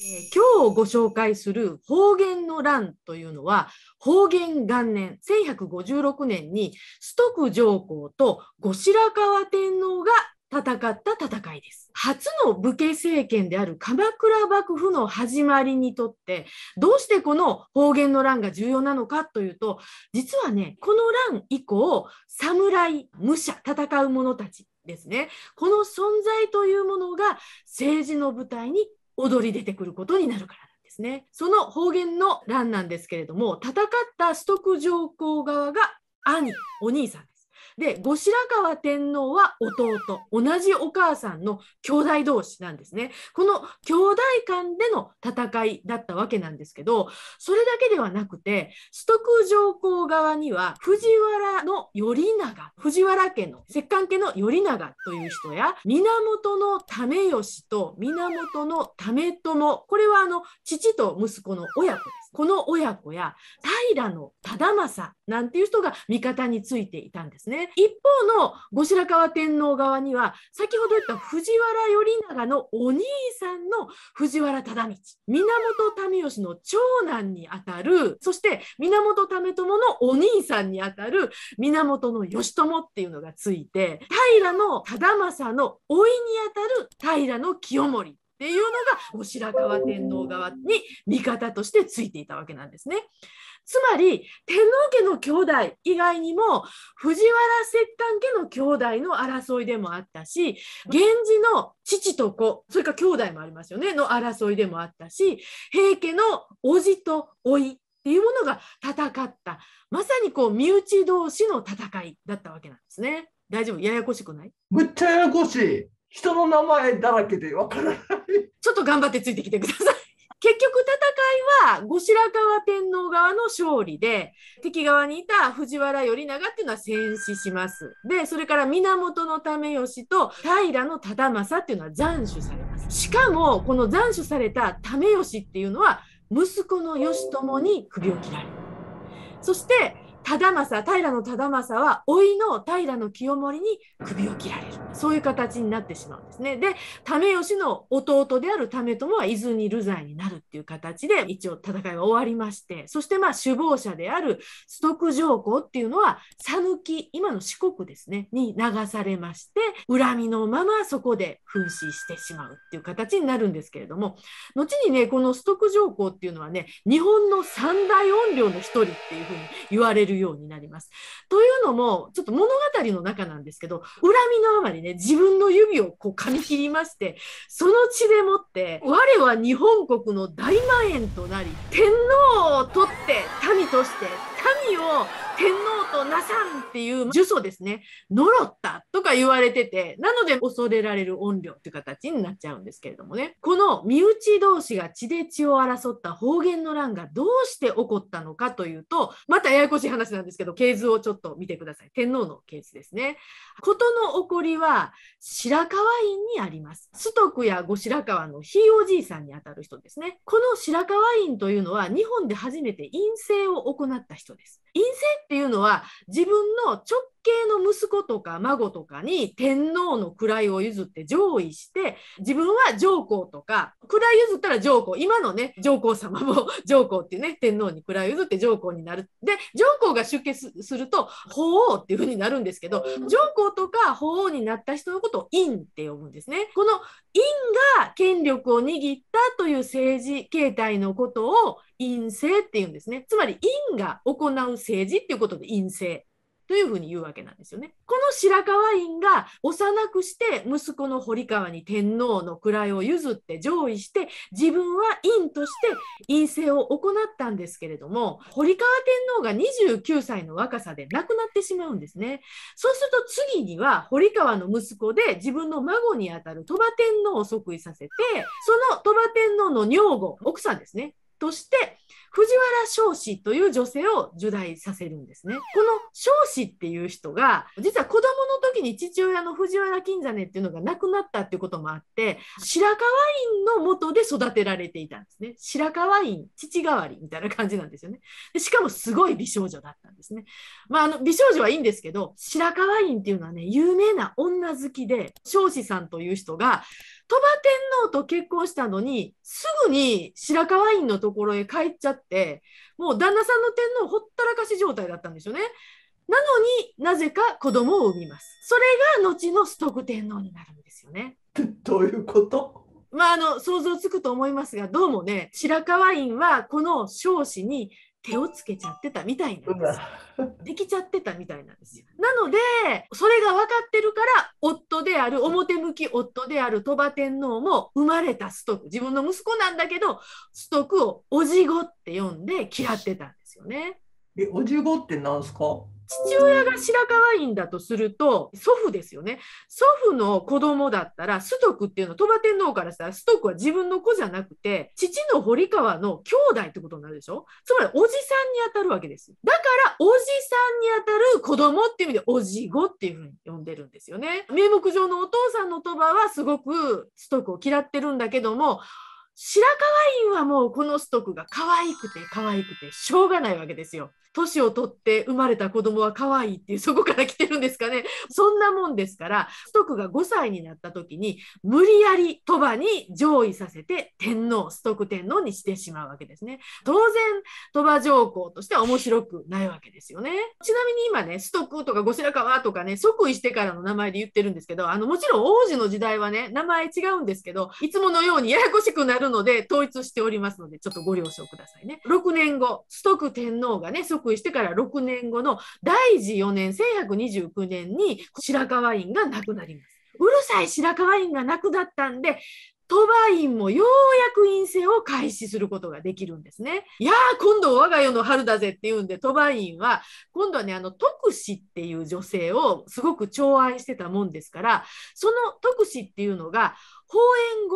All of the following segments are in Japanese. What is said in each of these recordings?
えー、今日ご紹介する方言の乱というのは方言元年1156年に崇徳上皇と後白河天皇が戦った戦いです。初の武家政権である鎌倉幕府の始まりにとって、どうしてこの方言の乱が重要なのかというと、実はね、この乱以降、侍、武者、戦う者たちですね、この存在というものが政治の舞台に踊り出てくることになるからなんですね。その方言の乱なんですけれども戦った崇徳上皇側が兄お兄さんです。で、後白河天皇は弟、同じお母さんの兄弟同士なんですね。この兄弟間での戦いだったわけなんですけど、それだけではなくて、崇徳上皇側には藤原の頼長、藤原家の、摂関家の頼長という人や、源の為義と源の為朝、これはあの父と息子の親子です。この親子や平忠正なんていう人が味方についていたんですね。一方の後白河天皇側には先ほど言った藤原頼長のお兄さんの藤原忠道源民義の長男にあたるそして源為朝のお兄さんにあたる源義朝っていうのがついて平忠正の甥にあたる平清盛っていうのが、お白河天皇側に味方としてついていたわけなんですね。つまり、天皇家の兄弟以外にも、藤原摂関家の兄弟の争いでもあったし、源氏の父と子、それから兄弟もありますよね、の争いでもあったし、平家の叔父と甥っていうものが戦ったまさにこう身内同士の戦いだったわけなんですね。大丈夫ややこしくないめっちゃややこしい人の名前だらけでわからない。ちょっと頑張ってついてきてください。結局戦いは後白河天皇側の勝利で敵側にいた藤原頼長っていうのは戦死しますでそれから源為義と平忠政っていうのは斬首されますしかもこの斬首された為義っていうのは息子の義朝に首を切られるそして忠政平忠政は甥いの平清盛に首を切られるそういう形になってしまうんですね。で為義の弟である為朝は伊豆に流罪になるっていう形で一応戦いは終わりましてそしてまあ首謀者である須徳上皇っていうのは讃岐今の四国ですねに流されまして恨みのままそこで紛死してしまうっていう形になるんですけれども後にねこの須徳上皇っていうのはね日本の三大怨霊の一人っていうふうに言われるようになります。というのも、ちょっと物語の中なんですけど、恨みのあまりね、自分の指をこう噛み切りまして、その血でもって、我は日本国の大蔓延となり、天皇を取って民として、民を天皇となさんっていう呪詛ですね。呪ったとか言われてて、なので恐れられる怨霊って形になっちゃうんですけれどもね。この身内同士が血で血を争った方言の乱がどうして起こったのかというと、またややこしい話なんですけど、系図をちょっと見てください。天皇の系図ですね。事の起こりは白河院にあります。須徳や後白河のひいおじいさんにあたる人ですね。この白河院というのは日本で初めて陰性を行った人です。陰性っていうのは自分のちょっ系の息子とか孫とかに天皇の位を譲って上位して自分は上皇とか位譲ったら上皇今のね上皇様も 上皇っていうね天皇に位譲って上皇になるで上皇が出家すると法王っていう風になるんですけど上皇とか法王になった人のことを院って呼ぶんですね。この院が権力を握ったという政治形態のことを院政って言うんですね。つまり院が行う政治っていうことで院政というふうに言うわけなんですよね。この白河院が幼くして息子の堀川に天皇の位を譲って上位して自分は院として院政を行ったんですけれども堀川天皇が29歳の若さで亡くなってしまうんですね。そうすると次には堀川の息子で自分の孫にあたる鳥羽天皇を即位させてその鳥羽天皇の女房奥さんですねとして藤原彰子という女性を受胎させるんですね。この彰子っていう人が実は子供の時に父親の藤原金ねっていうのが亡くなったっていうこともあって白河院の元で育てられていたんですね。白河院父代わりみたいな感じなんですよね。でしかもすごい美少女だったんですね。まあ、あの美少女はいいんですけど白河院っていうのはね有名な女好きで彰子さんという人が鳥羽天皇と結婚したのにすぐに白河院のところへ帰っちゃってってもう旦那さんの天皇ほったらかし状態だったんですよね。なのになぜか子供を産みます。それが後の崇徳天皇になるんですよね。どういうことまあ、あの想像つくと思いますがどうもね白河院はこの彰子に手をつけちゃってたみたいなんです。できちゃってたみたいなんですよ。なので、それが分かってるから、夫である、表向き夫である鳥羽天皇も生まれたストック、自分の息子なんだけど、ストックをおじごって呼んで嫌ってたんですよね。え、おじごってなんすか父親が白河院だとすると、祖父ですよね。祖父の子供だったら、須徳っていうの、鳥羽天皇からしたら、須徳は自分の子じゃなくて、父の堀川の兄弟ってことになるでしょつまり、おじさんにあたるわけです。だから、おじさんにあたる子供っていう意味で、おじごっていうふうに呼んでるんですよね。名目上のお父さんの鳥羽は、すごく須徳を嫌ってるんだけども、白河院はもうこのストクが可愛くて可愛くてしょうがないわけですよ。年を取って生まれた子供は可愛いっていう、そこから来てるんですかね。そんなもんですから、ストックが5歳になった時に、無理やり鳥羽に上位させて天皇、スト天皇にしてしまうわけですね。当然、鳥羽上皇としては面白くないわけですよね。ちなみに今ね、ストとか後白河とかね、即位してからの名前で言ってるんですけど、あの、もちろん王子の時代はね、名前違うんですけど、いつものようにややこしくなるので、統一しておりますので、ちょっとご了承くださいね。6年後、スト天皇がね、即復してから6年後の大治4年1129年に白河院が亡くなります。うるさい白河院が亡くなったんでトバインもようやく陰性を開始することができるんですね。いやー、今度我が世の春だぜっていうんで、トバインは、今度はね、あの、特使っていう女性をすごく寵愛してたもんですから、その特使っていうのが、公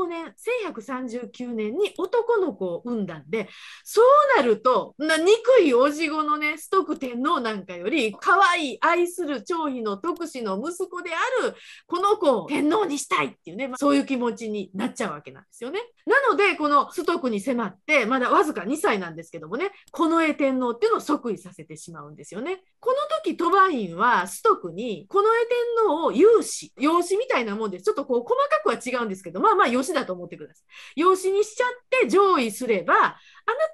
演5年、1139年に男の子を産んだんで、そうなると、な憎いおじごのね、ストク天皇なんかより、可愛い愛する長妃の特使の息子である、この子を天皇にしたいっていうね、まあ、そういう気持ちになっちゃう。ちゃうわけなんですよね。なのでこのックに迫ってまだわずか2歳なんですけどもね近衛天皇っていうのを即位させてしまうんですよね。この時鳥羽院は崇徳に近衛天皇を有志養子みたいなもんですちょっとこう細かくは違うんですけどまあまあ養子だと思ってください。養子にしちゃって上位すればあな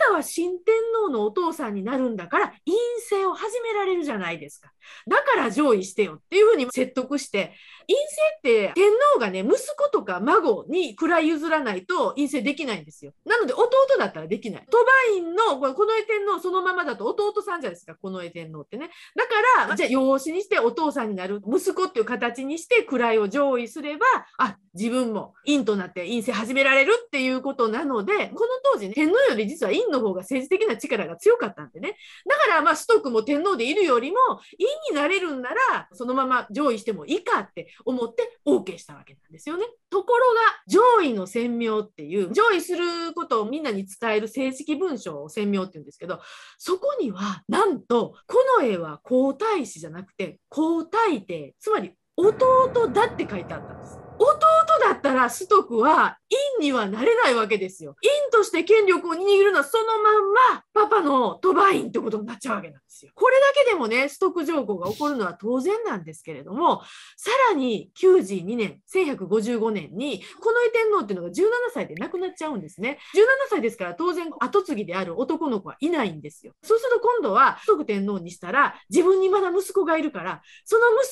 たは新天皇のお父さんになるんだから院政を始められるじゃないですか。だから上位してよっていうふうに説得して院政って天皇がね息子とか孫に比べ譲らないと陰性できないんですよ。なので、弟だったらできない。鳥羽院の、この絵天皇そのままだと弟さんじゃないですか、この絵天皇ってね。だから、じゃあ養子にしてお父さんになる息子っていう形にして位を上位すれば、あ、自分も陰となって陰性始められるっていうことなので、この当時、ね、天皇より実は陰の方が政治的な力が強かったんでね。だから、まあ、崇徳も天皇でいるよりも、陰になれるんなら、そのまま上位してもいいかって思って OK したわけなんですよね。ところが、上位位の鮮明っていう上位することをみんなに伝える正式文書を鮮明って言うんですけどそこにはなんとこの絵は皇太子じゃなくて皇太帝つまり弟だって書いてあったんです。弟だったら崇徳は院にはなれないわけですよ。陰として権力を握るのはそのまんまパパの賭場院ってことになっちゃうわけなんですよ。これだけでもね、崇徳条項が起こるのは当然なんですけれども、さらに92年、1155年に、この天皇っていうのが17歳で亡くなっちゃうんですね。17歳ですから当然跡継ぎである男の子はいないんですよ。そうすると今度は崇徳天皇にしたら自分にまだ息子がいるから、その息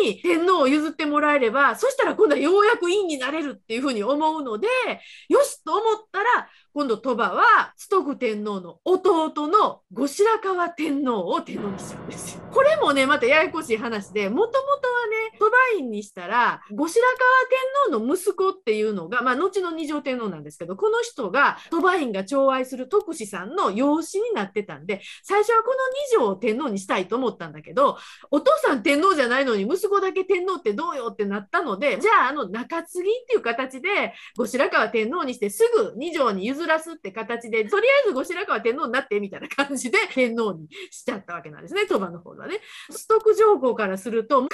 子に天皇を譲ってもらえれば、そしたら今度はようやく陰になれるっていうふうに思うのでよしと思ったら今度鳥羽は崇徳天皇の弟の後白河天皇を天皇にしちんですよ。これもねまたややこしい話でもともとはねトバインにしたら、後白河天皇の息子っていうのが、まあ、後の二条天皇なんですけど、この人がバイ院が寵愛する徳子さんの養子になってたんで、最初はこの二条天皇にしたいと思ったんだけど、お父さん天皇じゃないのに息子だけ天皇ってどうよってなったので、じゃあ、あの、中継ぎっていう形で、後白河天皇にしてすぐ二条に譲らすって形で、とりあえず後白河天皇になってみたいな感じで 天皇にしちゃったわけなんですね、鳥羽の方はね。ストク上皇からすると、完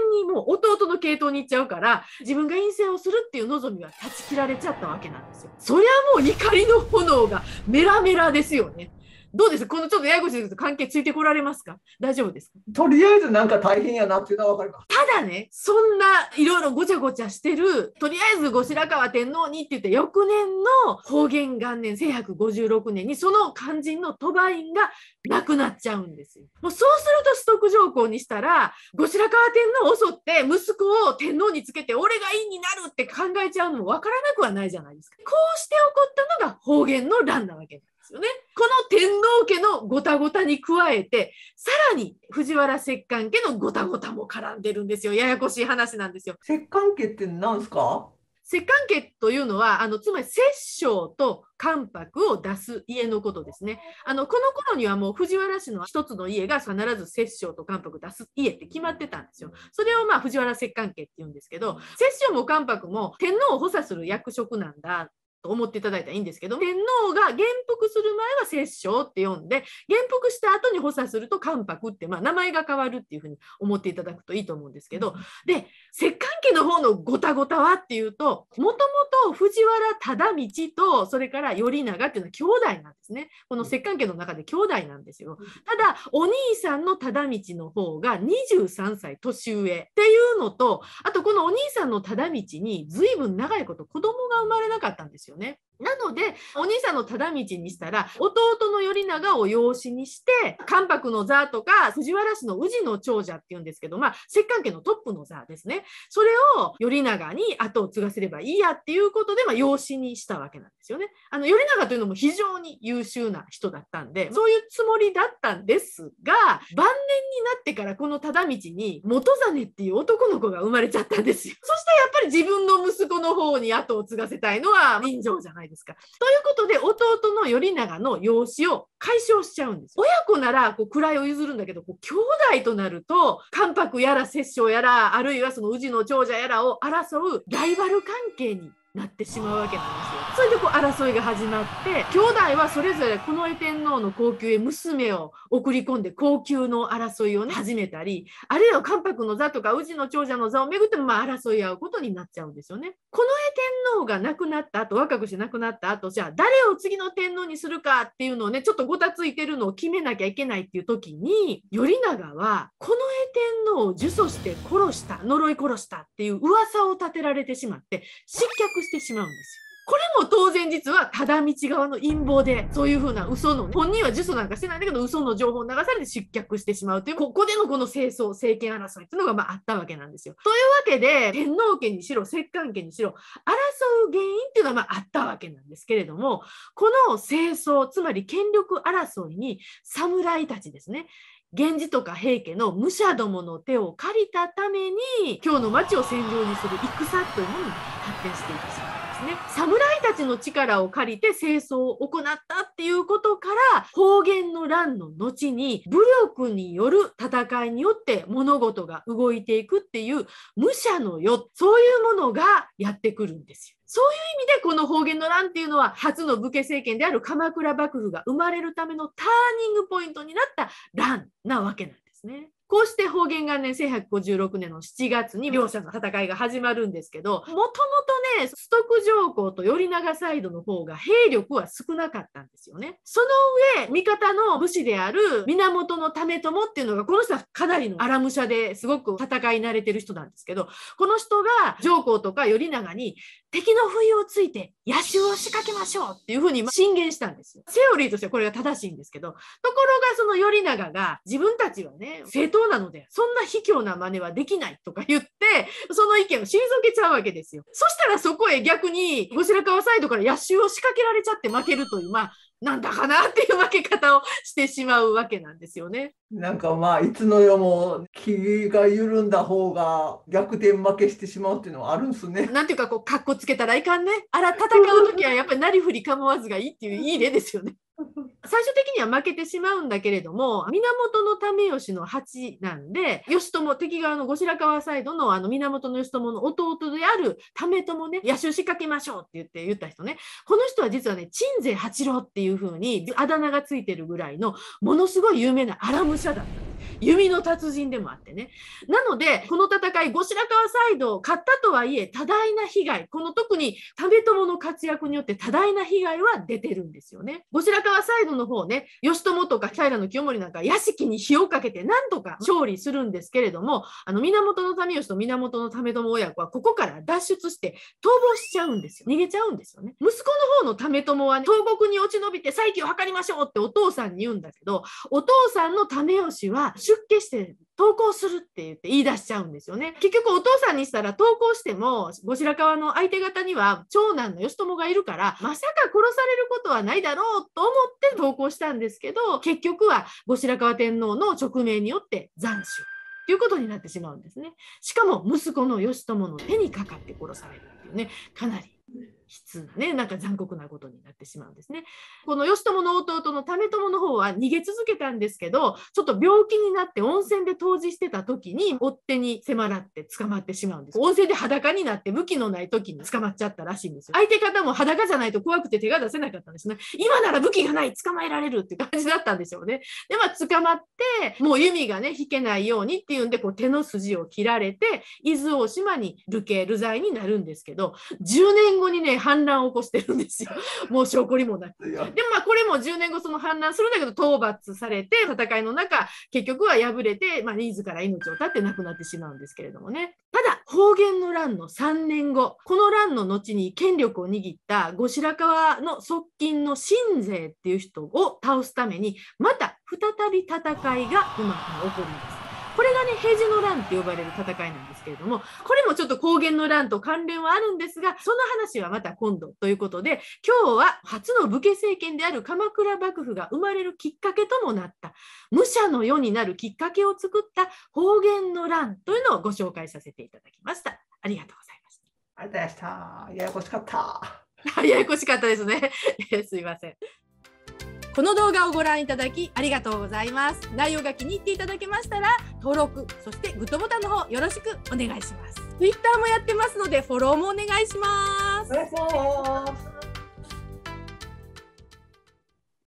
全にもう弟の系統に行っちゃうから自分が陰性をするっていう望みは断ち切られちゃったわけなんですよ。そりゃもう怒りの炎がメラメラですよね。どうですこのちょっとややこしいです関係ついてこられますか大丈夫ですかとりあえずなんか大変やなっていうのはわかるかただね、そんないろいろごちゃごちゃしてる、とりあえず後白河天皇にって言って、翌年の方言元年1156年に、その肝心の鳥羽院がなくなっちゃうんですよ。もうそうするとストックにしたら、後白河天皇を襲って息子を天皇につけて、俺が院になるって考えちゃうのもわからなくはないじゃないですか。こうして起こったのが方言の乱なわけです。ね。この天皇家のごたごたに加えて、さらに藤原摂関家のごたごたも絡んでるんですよ。ややこしい話なんですよ。摂関家って何ですか摂関家というのはあのつまり摂政と関白を出す家のことですねあのこの頃にはもう藤原氏の一つの家が必ず摂政と関白出す家って決まってたんですよそれをまあ藤原摂関家っていうんですけど摂政も関白も天皇を補佐する役職なんだと思っていただいたらいいんですけど天皇が元服する前は摂政って呼んで元服した後に補佐すると関白って、まあ、名前が変わるっていうふうに思っていただくといいと思うんですけどで世界きの方のごたごたはっていうと、もともと藤原忠道と、それから頼長っていうのは兄弟なんですね。この摂関家の中で兄弟なんですよ。ただ、お兄さんの忠道の方が23歳年上っていうのと、あとこのお兄さんの忠道に随分長いこと子供が生まれなかったんですよね。なのでお兄さんの忠道にしたら弟の頼長を養子にして関白の座とか藤原氏の宇治の長者っていうんですけど、まあ、摂関家のトップの座ですねそれを頼長に後を継がせればいいやっていうことで、まあ、養子にしたわけなんですよね。あの頼長というのも非常に優秀な人だったんでそういうつもりだったんですが晩年になってからこの忠道に元実っていう男の子が生まれちゃったんですよ。そしてやっぱり自分の息子の方に後を継がせたいのは人情じゃないないですか。ということで弟の頼長の養子を解消しちゃうんです。親子ならこう位を譲るんだけどこう兄弟となると関白やら摂政やらあるいはその宇治の長者やらを争うライバル関係になってしまうわけなんですよ。それでこう争いが始まって兄弟はそれぞれこの衛天皇の後宮へ娘を送り込んで後宮の争いをね始めたりあるいは関白の座とか宇治の長者の座をめぐってもまあ争い合うことになっちゃうんですよね。この絵天皇が亡くなった後若くして亡くなった後じゃあ誰を次の天皇にするかっていうのをねちょっとごたついてるのを決めなきゃいけないっていう時に頼長は近衛天皇を呪詛して殺した呪い殺したっていう噂を立てられてしまって失脚してしまうんですよ。これも当然実は忠道側の陰謀でそういうふうな嘘の本人は呪詛なんかしてないんだけど嘘の情報を流されて失脚してしまうというここでのこの清掃政権争いっていうのがまああったわけなんですよ。というわけで天皇家にしろ摂関家にしろ争う原因っていうのはまああったわけなんですけれどもこの清掃つまり権力争いに侍たちですね源氏とか平家の武者どもの手を借りたために京の町を戦場にする戦というものに発展していきます。ですね侍たちの力を借りて清掃を行ったっていうことから方言の乱の後に武力による戦いによって物事が動いていくっていう武者の世そういうものがやってくるんですよ。そういう意味でこの方言の乱っていうのは初の武家政権である鎌倉幕府が生まれるためのターニングポイントになった乱なわけなんですね。こうして方言がね、1156年の7月に両者の戦いが始まるんですけど、もともとね、須徳上皇と頼長サイドの方が兵力は少なかったんですよね。その上、味方の武士である源為朝っていうのが、この人はかなりの荒武者ですごく戦い慣れてる人なんですけど、この人が上皇とか頼長に、敵の不意をついて野手を仕掛けましょうっていうふうに進言したんですよ。セオリーとしてはこれが正しいんですけど、ところがその頼長が自分たちはね、正当なので、そんな卑怯な真似はできないとか言って、その意見を退けちゃうわけですよ。そしたらそこへ逆に、後白河サイドから野手を仕掛けられちゃって負けるという、まあ、なんだかなっていう負け方をしてしまうわけなんですよね。なんかまあいつの世も気が緩んだ方が逆転負けしてしまうっていうのはあるんすね。なんていうかこうかっこつけたらいかんね。あら戦う時はやっぱりなりふり構わずがいいっていういい例ですよね。最終的には負けてしまうんだけれども源為義の八なんで義朝敵側の後白河サイドのあの源義朝の弟である為朝ね野手仕掛けましょうって言って言った人ねこの人は実はね鎮西八郎っていう風にあだ名がついてるぐらいのものすごい有名なアラム社だったんです。弓の達人でもあってね。なので、この戦い、後白河サイド、勝ったとはいえ、多大な被害、この特に為朝の活躍によって多大な被害は出てるんですよね。後白河サイドの方ね、義朝とか平清盛なんか屋敷に火をかけてなんとか勝利するんですけれども、あの源為義と源為朝親子はここから脱出して逃亡しちゃうんですよ。逃げちゃうんですよね。息子の方の為朝は、ね、東国に落ち延びて再起を図りましょうってお父さんに言うんだけど、お父さんの為義は出家して投稿するって言って言い出しちゃうんですよね。結局お父さんにしたら投稿しても、後白河の相手方には長男の義朝がいるから、まさか殺されることはないだろうと思って投稿したんですけど、結局は後白河天皇の勅命によって斬首。ということになってしまうんですね。しかも息子の義朝の手にかかって殺されるっていうね、かなりね、なんか残酷なことになってしまうんですね。この義朝の弟の為朝の方は逃げ続けたんですけどちょっと病気になって温泉で湯治してた時に追っ手に迫らって捕まってしまうんです。温泉で裸になって武器のない時に捕まっちゃったらしいんですよ。相手方も裸じゃないと怖くて手が出せなかったんですね。今なら武器がない捕まえられるって感じだったんでしょうね。でまあ捕まってもう弓がね引けないようにっていうんでこう手の筋を切られて伊豆大島に流刑流罪になるんですけど10年後にね反乱を起こしてるんですよ。もう証拠にもなく。でもまあこれも10年後その反乱するんだけど討伐されて戦いの中結局は敗れて、まあ、自ら命を絶って亡くなってしまうんですけれどもね。ただ方言の乱の3年後この乱の後に権力を握った後白河の側近の新勢っていう人を倒すためにまた再び戦いが今から起こるんです。これがね、平治の乱って呼ばれる戦いなんですけれども、これもちょっと高原の乱と関連はあるんですが、その話はまた今度ということで、今日は初の武家政権である鎌倉幕府が生まれるきっかけともなった、武者の世になるきっかけを作った方言の乱というのをご紹介させていただきました。ありがとうございました。ありがとうございました。ややこしかった。ややこしかったですね。すいません。この動画をご覧いただきありがとうございます内容が気に入っていただけましたら登録そしてグッドボタンの方よろしくお願いします Twitter もやってますのでフォローもお願いします